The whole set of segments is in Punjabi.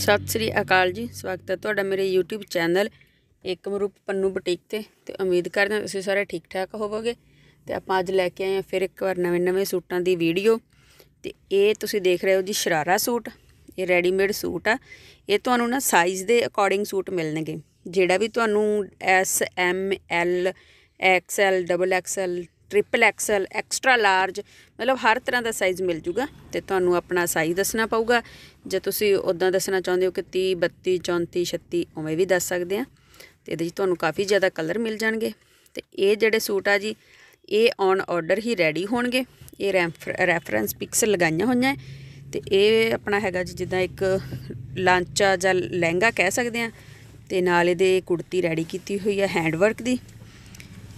ਸਤਿ ਸ੍ਰੀ ਅਕਾਲ ਜੀ ਸਵਾਗਤ ਹੈ ਤੁਹਾਡਾ ਮੇਰੇ YouTube ਚੈਨਲ ਰੂਪ ਪੰਨੂ ਬੁਟੀਕ ਤੇ ਤੇ ਉਮੀਦ ਕਰਦੇ ਹਾਂ ਤੁਸੀਂ ਸਾਰੇ ਠੀਕ ਠਾਕ ਹੋਵੋਗੇ ਤੇ ਆਪਾਂ ਅੱਜ ਲੈ ਕੇ ਆਏ ਹਾਂ ਫਿਰ ਇੱਕ ਵਾਰ ਨਵੇਂ ਨਵੇਂ ਸੂਟਾਂ ਦੀ ਵੀਡੀਓ ਤੇ ਇਹ ਤੁਸੀਂ ਦੇਖ ਰਹੇ ਹੋ ਜੀ ਸ਼ਰਾਰਾ ਸੂਟ ਇਹ ਰੈਡੀਮੇਡ ਸੂਟ ਆ ਇਹ ਤੁਹਾਨੂੰ ਨਾ ਸਾਈਜ਼ ਦੇ ਅਕੋਰਡਿੰਗ ਸੂਟ ਮਿਲਣਗੇ ਜਿਹੜਾ ਵੀ ਤੁਹਾਨੂੰ S M L X L double X L triple XL extra large ਮਤਲਬ ਹਰ ਤਰ੍ਹਾਂ ਦਾ ਸਾਈਜ਼ ਮਿਲ ਜੂਗਾ ਤੇ ਤੁਹਾਨੂੰ ਆਪਣਾ ਸਾਈਜ਼ ਦੱਸਣਾ ਪਊਗਾ ਜੇ ਤੁਸੀਂ ਉਦਾਂ ਦੱਸਣਾ ਚਾਹੁੰਦੇ ਹੋ ਕਿ 30 32 34 36 ਉਵੇਂ ਵੀ ਦੱਸ ਸਕਦੇ ਆ ਤੇ ਇਹਦੇ ਵਿੱਚ ਤੁਹਾਨੂੰ ਕਾਫੀ ਜ਼ਿਆਦਾ ਕਲਰ ਮਿਲ ਜਾਣਗੇ ਤੇ ਇਹ ਜਿਹੜੇ ਸੂਟ ਆ ਜੀ ਇਹ ਔਨ ਆਰਡਰ ਹੀ ਰੈਡੀ ਹੋਣਗੇ ਇਹ ਰੈਫਰੈਂਸ ਪਿਕਸ ਲਗਾਈਆਂ ਹੋਈਆਂ ਤੇ ਇਹ ਆਪਣਾ ਹੈਗਾ ਜੀ ਜਿੱਦਾਂ ਇੱਕ ਲਾਂਚਾ ਜਾਂ ਲਹਿੰਗਾ ਕਹਿ ਸਕਦੇ ਆ ਤੇ ਨਾਲ ਇਹਦੇ ਕੁੜਤੀ ਰੈਡੀ ਕੀਤੀ ਹੋਈ ਹੈ ਹੈਂਡ ਵਰਕ ਦੀ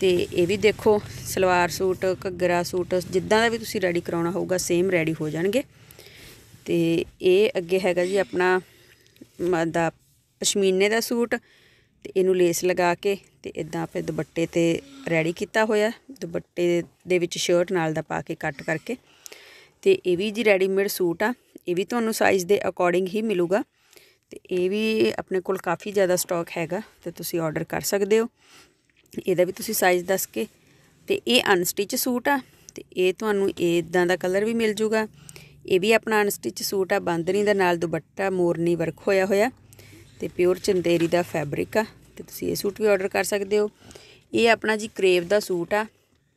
ਤੇ ਇਹ ਵੀ ਦੇਖੋ ਸਲਵਾਰ ਸੂਟ ਘੱਗਰਾ ਸੂਟ ਜਿੱਦਾਂ ਦਾ ਵੀ ਤੁਸੀਂ ਰੈਡੀ ਕਰਾਉਣਾ ਹੋਊਗਾ ਸੇਮ ਰੈਡੀ ਹੋ ਜਾਣਗੇ ਤੇ ਇਹ ਅੱਗੇ ਹੈਗਾ ਜੀ ਆਪਣਾ ਦਾ ਪਸ਼ਮੀਨੇ ਦਾ ਸੂਟ ਤੇ ਇਹਨੂੰ ਲੇਸ ਲਗਾ ਕੇ ਤੇ ਇਦਾਂ ਆਪੇ ਦੁਪੱਟੇ ਤੇ ਰੈਡੀ ਕੀਤਾ ਹੋਇਆ ਦੁਪੱਟੇ ਦੇ ਵਿੱਚ ਸ਼ਰਟ ਨਾਲ ਦਾ ਪਾ ਕੇ ਕੱਟ ਕਰਕੇ ਤੇ ਇਹ ਵੀ ਜੀ ਰੈਡੀਮੇਡ ਸੂਟ ਆ ਇਹ ਵੀ ਤੁਹਾਨੂੰ ਸਾਈਜ਼ ਦੇ ਅਕੋਰਡਿੰਗ ਹੀ ਮਿਲੂਗਾ ਤੇ ਇਹ ਵੀ ਆਪਣੇ ਕੋਲ ਕਾਫੀ ਜ਼ਿਆਦਾ ਸਟਾਕ ਹੈਗਾ ਤੇ ਤੁਸੀਂ ਆਰਡਰ ਕਰ ਸਕਦੇ ਹੋ ਇਹਦਾ ਵੀ ਤੁਸੀਂ ਸਾਈਜ਼ ਦੱਸ ਕੇ ਤੇ ਇਹ ਅਨਸਟਿਚ ਸੂਟ ਆ ਤੇ ਇਹ ਤੁਹਾਨੂੰ ਇਦਾਂ ਦਾ ਕਲਰ ਵੀ ਮਿਲ ਜੂਗਾ ਇਹ ਵੀ ਆਪਣਾ ਅਨਸਟਿਚ ਸੂਟ ਆ ਬਾਂਦਰੀ ਦਾ ਨਾਲ ਦੁਪੱਟਾ ਮੋਰਨੀ ਵਰਕ ਹੋਇਆ ਹੋਇਆ ਤੇ ਪਿਓਰ ਚੰਦੇਰੀ ਦਾ ਫੈਬਰਿਕ ਆ ਤੇ ਤੁਸੀਂ ਇਹ ਸੂਟ ਵੀ ਆਰਡਰ ਕਰ ਸਕਦੇ ਹੋ ਇਹ ਆਪਣਾ ਜੀ ਕਰੇਵ ਦਾ ਸੂਟ ਆ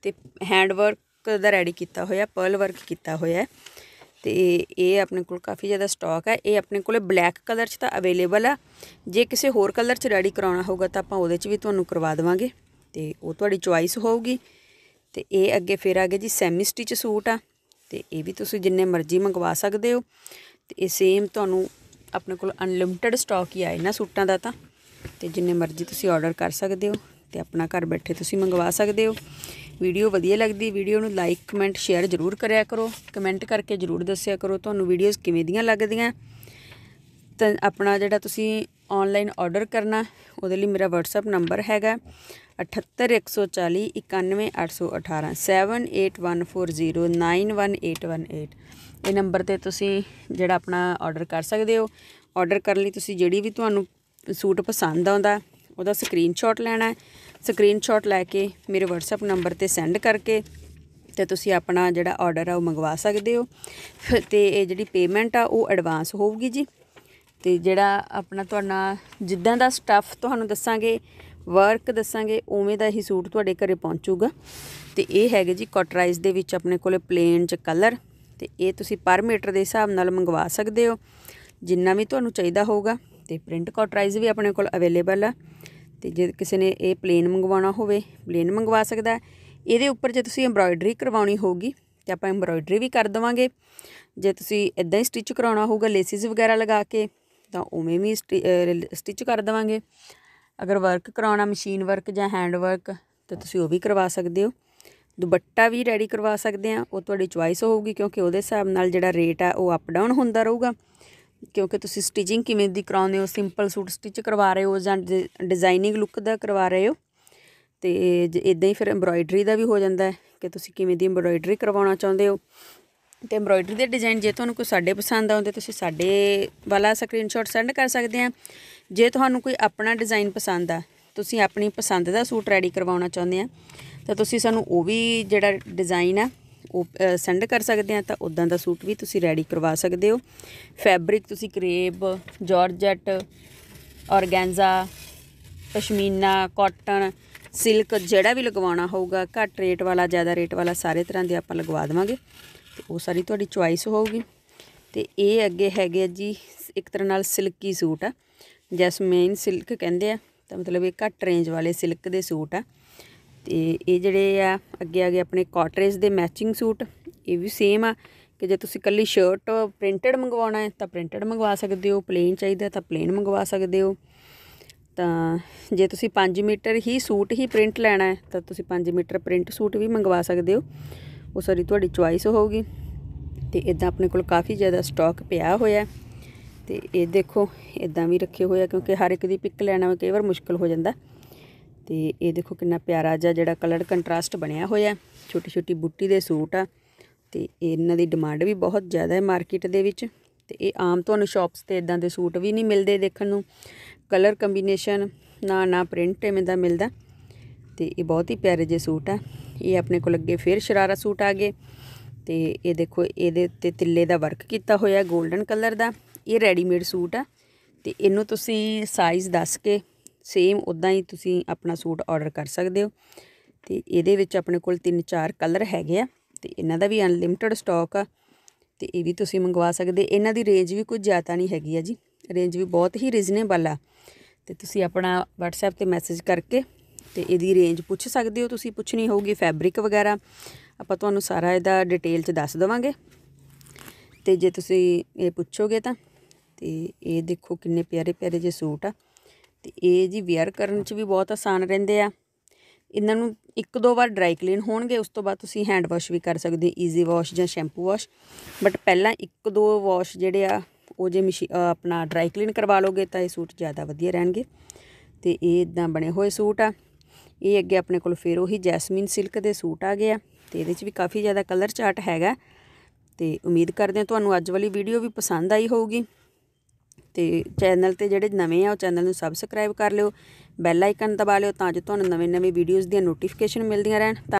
ਤੇ ਹੈਂਡ ਵਰਕ ਦਾ ਰੈਡੀ ਕੀਤਾ ਹੋਇਆ ਪਰਲ ਵਰਕ ਕੀਤਾ ਹੋਇਆ ਤੇ ਇਹ ਆਪਣੇ ਕੋਲ ਕਾਫੀ ਜ਼ਿਆਦਾ ਸਟਾਕ ਹੈ ਇਹ ਆਪਣੇ ਕੋਲੇ ਬਲੈਕ ਕਲਰ 'ਚ ਤਾਂ ਅਵੇਲੇਬਲ ਆ ਜੇ ਕਿਸੇ ਹੋਰ ਕਲਰ 'ਚ ਰੈਡੀ ਕਰਾਉਣਾ ਹੋਊਗਾ ਤਾਂ ਆਪਾਂ ਉਹਦੇ 'ਚ ਵੀ ਤੁਹਾਨੂੰ ਕਰਵਾ ਦੇਵਾਂਗੇ ਤੇ ਉਹ ਤੁਹਾਡੀ ਚੁਆਇਸ ਹੋਊਗੀ ਤੇ ਇਹ ਅੱਗੇ ਫਿਰ ਆ ਗਿਆ ਜੀ ਸੈਮੀ ਸਟਿਚ ਸੂਟ ਆ ਤੇ ਇਹ ਵੀ ਤੁਸੀਂ ਜਿੰਨੇ ਮਰਜ਼ੀ ਮੰਗਵਾ ਸਕਦੇ ਹੋ ਤੇ ਇਹ ਸੇਮ ਤੁਹਾਨੂੰ ਆਪਣੇ ਕੋਲ ਅਨਲਿਮਟਿਡ ਸਟਾਕ ਹੀ ਆ ਨਾ ਸੂਟਾਂ ਦਾ ਤਾਂ ਤੇ ਜਿੰਨੇ ਮਰਜ਼ੀ ਤੁਸੀਂ ਆਰਡਰ ਕਰ ਸਕਦੇ ਹੋ ਤੇ ਆਪਣਾ ਘਰ ਬੈਠੇ ਤੁਸੀਂ ਮੰਗਵਾ ਸਕਦੇ ਹੋ ਵੀਡੀਓ ਵਧੀਆ ਲੱਗਦੀ ਵੀਡੀਓ ਨੂੰ ਲਾਈਕ ਕਮੈਂਟ ਸ਼ੇਅਰ ਜ਼ਰੂਰ ਕਰਿਆ ਕਰੋ ਕਮੈਂਟ ਕਰਕੇ ਜ਼ਰੂਰ ਦੱਸਿਆ ਕਰੋ ਤੁਹਾਨੂੰ ਵੀਡੀਓਜ਼ ਕਿਵੇਂ ਦੀਆਂ ਲੱਗਦੀਆਂ ਤਾਂ ਆਪਣਾ ਜਿਹੜਾ ਤੁਸੀਂ ਆਨਲਾਈਨ ਆਰਡਰ ਕਰਨਾ ਉਹਦੇ ਲਈ ਮੇਰਾ WhatsApp ਨੰਬਰ ਹੈਗਾ 7814091818 ਇਹ ਨੰਬਰ ਤੇ ਤੁਸੀਂ ਜਿਹੜਾ ਆਪਣਾ ਆਰਡਰ ਕਰ ਸਕਦੇ ਹੋ ਆਰਡਰ ਕਰਨ ਲਈ ਤੁਸੀਂ ਜਿਹੜੀ ਵੀ ਤੁਹਾਨੂੰ ਸੂਟ ਪਸੰਦ ਆਉਂਦਾ ਉਹਦਾ ਸਕਰੀਨਸ਼ਾਟ ਲੈਣਾ ਹੈ ਸਕਰੀਨਸ਼ਾਟ ਲੈ ਕੇ ਮੇਰੇ WhatsApp ਨੰਬਰ ਤੇ ਸੈਂਡ ਕਰਕੇ ਤੇ ਤੁਸੀਂ ਆਪਣਾ ਜਿਹੜਾ ਆਰਡਰ ਆ ਉਹ ਮੰਗਵਾ ਸਕਦੇ ਹੋ ਤੇ ਇਹ ਜਿਹੜੀ ਪੇਮੈਂਟ ਆ ਉਹ ਐਡਵਾਂਸ ਹੋਊਗੀ ਜੀ ਤੇ ਜਿਹੜਾ ਆਪਣਾ ਤੁਹਾਡਾ ਜਿੱਦਾਂ ਦਾ ਸਟੱਫ ਤੁਹਾਨੂੰ ਦੱਸਾਂਗੇ ਵਰਕ ਦੱਸਾਂਗੇ ਉਵੇਂ ਦਾ ਹੀ ਸੂਟ ਤੁਹਾਡੇ ਘਰੇ ਪਹੁੰਚੂਗਾ ਤੇ ਇਹ ਹੈਗੇ ਜੀ ਕਟਰਾਈਜ਼ ਦੇ ਵਿੱਚ ਆਪਣੇ ਕੋਲੇ ਪਲੇਨ ਚ ਕਲਰ ਤੇ ਇਹ ਤੁਸੀਂ ਪਰ ਮੀਟਰ ਦੇ ਹਿਸਾਬ ਨਾਲ ਮੰਗਵਾ ਸਕਦੇ ਹੋ ਜਿੰਨਾ ਵੀ ਤੁਹਾਨੂੰ ਚਾਹੀਦਾ ਹੋਊਗਾ ਤੇ ਪ੍ਰਿੰਟ ਕਟਰਾਈਜ਼ ਵੀ ਆਪਣੇ ਕੋਲ ਅਵੇਲੇਬਲ ਆ ਤੇ ਜੇ ਕਿਸੇ ਨੇ ਇਹ ਪਲੇਨ ਮੰਗਵਾਉਣਾ ਹੋਵੇ ਪਲੇਨ ਮੰਗਵਾ ਸਕਦਾ ਇਹਦੇ ਉੱਪਰ ਜੇ ਤੁਸੀਂ ਐਮਬਰਾਇਡਰੀ ਕਰਵਾਉਣੀ ਹੋਊਗੀ ਤੇ ਆਪਾਂ ਐਮਬਰਾਇਡਰੀ ਵੀ ਕਰ ਦਵਾਂਗੇ ਜੇ ਤੁਸੀਂ ਇਦਾਂ ਹੀ ਸਟਿਚ ਕਰਾਉਣਾ ਹੋਊਗਾ ਲੇਸਿਸ ਵਗੈਰਾ ਲਗਾ ਕੇ ਤਾਂ ਉਵੇਂ ਵੀ ਸਟਿਚ ਕਰ ਦਵਾਂਗੇ ਅਗਰ ਵਰਕ ਕਰਾਉਣਾ ਮਸ਼ੀਨ ਵਰਕ ਜਾਂ ਹੈਂਡ ਵਰਕ ਤਾਂ ਤੁਸੀਂ ਉਹ ਵੀ ਕਰਵਾ ਸਕਦੇ ਹੋ ਦੁਪੱਟਾ ਵੀ ਰੈਡੀ ਕਰਵਾ ਸਕਦੇ ਆ ਉਹ ਤੁਹਾਡੀ ਚੁਆਇਸ ਹੋਊਗੀ ਕਿਉਂਕਿ ਉਹਦੇ ਹਿਸਾਬ ਨਾਲ ਜਿਹੜਾ ਰੇਟ ਆ ਉਹ ਅਪ ਡਾਊਨ ਹੁੰਦਾ ਰਹੂਗਾ ਕਿਉਂਕਿ ਤੁਸੀਂ ਸਟਿਚਿੰਗ ਕਿਵੇਂ ਦੀ ਕਰਾਉਂਦੇ ਹੋ ਸਿੰਪਲ ਸੂਟ ਸਟਿਚ ਕਰਵਾ ਰਹੇ ਹੋ ਜਾਂ ਡਿਜ਼ਾਈਨਿੰਗ ਲੁੱਕ ਦਾ ਕਰਵਾ ਰਹੇ ਹੋ ਤੇ ਇਦਾਂ ਹੀ ਫਿਰ ਐਮਬ੍ਰੋਇਡਰੀ ਦਾ ਵੀ ਹੋ ਜਾਂਦਾ ਕਿ ਤੁਸੀਂ ਕਿਵੇਂ ਦੀ ਐਮਬ੍ਰੋਇਡਰੀ ਕਰਵਾਉਣਾ ਚਾਹੁੰਦੇ ਹੋ ਤੇ ਐਮਬ੍ਰੋਇਡਰੀ ਦੇ ਡਿਜ਼ਾਈਨ ਜੇ ਤੁਹਾਨੂੰ ਕੋਈ ਸਾਡੇ ਪਸੰਦ ਆਉਂਦੇ ਤੁਸੀਂ ਸਾਡੇ ਵਾਲਾ ਸਕਰੀਨਸ਼ਾਟ ਸੈਂਡ ਕਰ ਸਕਦੇ ਆ ਜੇ ਤੁਹਾਨੂੰ ਕੋਈ ਆਪਣਾ ਡਿਜ਼ਾਈਨ ਪਸੰਦ ਆ ਤੁਸੀਂ ਆਪਣੀ ਪਸੰਦ ਦਾ ਸੂਟ ਰੈਡੀ ਕਰਵਾਉਣਾ ਚਾਹੁੰਦੇ ਆ ਤਾਂ ਤੁਸੀਂ ਸਾਨੂੰ ਉਹ ਵੀ ਜਿਹੜਾ ਡਿਜ਼ਾਈਨ ਆ ਉਹ ਸੈਂਡ ਕਰ ਸਕਦੇ ਆ ਤਾਂ ਉਦਾਂ ਦਾ ਸੂਟ ਵੀ ਤੁਸੀਂ ਰੈਡੀ ਕਰਵਾ ਸਕਦੇ ਹੋ ਫੈਬਰਿਕ ਤੁਸੀਂ crepe georgette organza pashmina cotton silk ਜਿਹੜਾ ਵੀ ਲਗਵਾਉਣਾ ਹੋਊਗਾ ਘੱਟ ਰੇਟ ਵਾਲਾ ਜ਼ਿਆਦਾ ਰੇਟ ਵਾਲਾ ਸਾਰੇ ਤਰ੍ਹਾਂ ਦੇ ਆਪਾਂ ਲਗਵਾ ਦੇਵਾਂਗੇ ਤੇ ਉਹ ਸਾਰੀ ਤੁਹਾਡੀ ਚੁਆਇਸ ਹੋਊਗੀ ਤੇ ਇਹ ਅੱਗੇ ਹੈਗੇ ਜੀ ਇੱਕ ਤਰ੍ਹਾਂ ਨਾਲ ਸਿਲਕੀ ਸੂਟ ਆ ਜੈਸਮੀਨ ਸਿਲਕ ਕਹਿੰਦੇ ਆ ਤਾਂ ਮਤਲਬ ਇਹ ਘੱਟ ਰੇਂਜ ਵਾਲੇ ਸਿਲਕ ਦੇ ਸੂਟ ਆ ਤੇ ਇਹ ਜਿਹੜੇ ਆ ਅੱਗੇ ਆ ਗਏ ਆਪਣੇ ਕਾਟਰੇਜ ਦੇ ਮੈਚਿੰਗ ਸੂਟ ਇਹ ਵੀ ਸੇਮ ਆ ਕਿ ਜੇ ਤੁਸੀਂ ਕੱਲੀ ਸ਼ਰਟ ਪ੍ਰਿੰਟਡ ਮੰਗਵਾਉਣਾ ਹੈ ਤਾਂ ਪ੍ਰਿੰਟਡ ਮੰਗਵਾ ਸਕਦੇ ਹੋ ਪਲੇਨ ਚਾਹੀਦਾ ਤਾਂ ਪਲੇਨ ਮੰਗਵਾ ਸਕਦੇ ਹੋ ਤਾਂ ਜੇ ਤੁਸੀਂ 5 ਮੀਟਰ ਹੀ ਸੂਟ ਹੀ ਪ੍ਰਿੰਟ ਲੈਣਾ ਹੈ ਤਾਂ ਤੁਸੀਂ 5 ਮੀਟਰ ਪ੍ਰਿੰਟ ਸੂਟ ਵੀ ਮੰਗਵਾ ਸਕਦੇ ਹੋ ਉਹ ਸਾਰੀ ਤੁਹਾਡੀ ਚੁਆਇਸ ਹੋਊਗੀ ਤੇ ਇਦਾਂ ਆਪਣੇ ਕੋਲ ਕਾਫੀ ਜ਼ਿਆਦਾ ਸਟਾਕ ਪਿਆ ਹੋਇਆ ਹੈ ਤੇ ਇਹ ਦੇਖੋ ਇਦਾਂ ਵੀ ਰੱਖੇ ਹੋਏ ਆ ਕਿਉਂਕਿ ਹਰ ਇੱਕ ਦੀ ਪਿਕ ਲੈਣਾ ਕਈ ਵਾਰ ਮੁਸ਼ਕਲ ਹੋ ਜਾਂਦਾ ਤੇ ਇਹ ਦੇਖੋ ਕਿੰਨਾ ਪਿਆਰਾ ਜਿਹਾ ਜਿਹੜਾ ਕਲਰ ਕੰਟਰਾਸਟ ਬਣਿਆ ਹੋਇਆ ਛੋਟੀ ਛੋਟੀ ਬੁੱਟੀ ਦੇ ਸੂਟ ਆ ਤੇ ਇਹਨਾਂ ਦੀ ਡਿਮਾਂਡ ਵੀ ਬਹੁਤ ਜ਼ਿਆਦਾ ਹੈ ਮਾਰਕੀਟ ਦੇ ਵਿੱਚ ਤੇ ਇਹ ਆਮ ਤੁਹਾਨੂੰ ਸ਼ਾਪਸ ਤੇ ਇਦਾਂ ਦੇ ਸੂਟ ਵੀ ਨਹੀਂ ਮਿਲਦੇ ਦੇਖਣ ਨੂੰ ਕਲਰ ਕੰਬੀਨੇਸ਼ਨ ਨਾ ਨਾ ਪ੍ਰਿੰਟ ਐਵੇਂ ਦਾ ਮਿਲਦਾ ਤੇ ਇਹ ਬਹੁਤ ਹੀ ਪਿਆਰੇ ਜੇ ਸੂਟ ਆ ਇਹ ਆਪਣੇ ਕੋਲ ਅੱਗੇ ਫਿਰ ਸ਼ਰਾਰਾ ਸੂਟ ਆ ਗਏ ਤੇ ਇਹ ਦੇਖੋ ਇਹਦੇ ਉੱਤੇ ਤਿੱਲੇ ਦਾ ਵਰਕ ਕੀਤਾ ਹੋਇਆ 골ਡਨ ਕਲਰ ਦਾ ਇਹ ਰੈਡੀਮੇਡ ਸੂਟ ਆ ਤੇ ਇਹਨੂੰ ਤੁਸੀਂ ਸਾਈਜ਼ ਦੱਸ ਕੇ ਸੇਮ ਉਦਾਂ ਹੀ ਤੁਸੀਂ ਆਪਣਾ ਸੂਟ ਆਰਡਰ ਕਰ ਸਕਦੇ ਹੋ ਤੇ ਇਹਦੇ ਵਿੱਚ ਆਪਣੇ ਕੋਲ 3-4 ਕਲਰ ਹੈਗੇ ਆ ਤੇ ਇਹਨਾਂ ਦਾ ਵੀ ਅਨਲਿਮਟਿਡ ਸਟਾਕ ਆ ਤੇ ਇਹ ਵੀ ਤੁਸੀਂ ਮੰਗਵਾ ਸਕਦੇ ਇਹਨਾਂ ਦੀ ਰੇਂਜ ਵੀ ਕੁਝ ਜ਼ਿਆਦਾ ਨਹੀਂ ਹੈਗੀ ਆ ਜੀ ਰੇਂਜ ਵੀ ਬਹੁਤ ਹੀ ਰੀਜ਼ਨੇਬਲ ਆ ਤੇ ਤੁਸੀਂ ਆਪਣਾ WhatsApp ਤੇ ਮੈਸੇਜ ਕਰਕੇ ਤੇ ਇਹਦੀ ਰੇਂਜ ਪੁੱਛ ਸਕਦੇ ਹੋ ਤੁਸੀਂ ਪੁੱਛਣੀ ਹੋਊਗੀ ਫੈਬਰਿਕ ਵਗੈਰਾ ਆਪਾਂ ਤੁਹਾਨੂੰ ਸਾਰਾ ਇਹਦਾ ਡਿਟੇਲ 'ਚ ਦੱਸ ਦਵਾਂਗੇ ਤੇ ਜੇ ਤੁਸੀਂ ਇਹ ਪੁੱਛੋਗੇ ਤਾਂ ਤੇ ਇਹ ਦੇਖੋ ਕਿੰਨੇ ਪਿਆਰੇ ਪਿਆਰੇ ਜੇ ਸੂਟ ਆ ਤੇ ਇਹ ਜੀ ਵੇਅਰ ਕਰਨ 'ਚ ਵੀ ਬਹੁਤ ਆਸਾਨ ਰਹਿੰਦੇ ਆ ਇਹਨਾਂ ਨੂੰ ਇੱਕ ਦੋ ਵਾਰ ਡਰਾਈ ਕਲੀਨ ਹੋਣਗੇ ਉਸ ਤੋਂ ਬਾਅਦ ਤੁਸੀਂ ਹੈਂਡ ਵਾਸ਼ ਵੀ ਕਰ ਸਕਦੇ ਈਜ਼ੀ ਵਾਸ਼ ਜਾਂ ਸ਼ੈਂਪੂ ਵਾਸ਼ ਬਟ ਪਹਿਲਾਂ ਇੱਕ ਦੋ ਵਾਸ਼ ਜਿਹੜੇ ਆ ਉਹ ਜੇ ਆਪਣਾ ਡਰਾਈ ਕਲੀਨ ਕਰਵਾ ਲੋਗੇ ਤਾਂ ਇਹ ਸੂਟ ਜ਼ਿਆਦਾ ਵਧੀਆ ਰਹਿਣਗੇ ਤੇ ਇਹ ਇਦਾਂ ਬਣੇ ਹੋਏ ਸੂਟ ਆ ਇਹ ਅੱਗੇ ਆਪਣੇ ਕੋਲ ਫੇਰ ਉਹੀ ਜੈਸਮੀਨ ਸਿਲਕ ਦੇ ਸੂਟ ਆ ਗਏ ਆ ਤੇ ਇਹਦੇ 'ਚ ਵੀ ਕਾਫੀ ਜ਼ਿਆਦਾ ਕਲਰ ਚਾਰਟ ਹੈਗਾ ਤੇ ਉਮੀਦ ਕਰਦੇ ਹਾਂ ਤੁਹਾਨੂੰ ਅੱਜ ਵਾਲੀ ਵੀਡੀਓ ਵੀ ਪਸੰਦ ਆਈ ਹੋਊਗੀ ਤੇ ਚੈਨਲ ਤੇ ਜਿਹੜੇ ਨਵੇਂ ਆ ਉਹ ਚੈਨਲ ਨੂੰ ਸਬਸਕ੍ਰਾਈਬ ਕਰ ਲਿਓ ਬੈਲ ਆਈਕਨ ਦਬਾ ਲਿਓ ਤਾਂ ਜੋ ਤੁਹਾਨੂੰ ਨਵੇਂ-ਨਵੇਂ ਵੀਡੀਓਜ਼ ਦੀਆਂ ਨੋਟੀਫਿਕੇਸ਼ਨ ਮਿਲਦੀਆਂ ਰਹਿਣ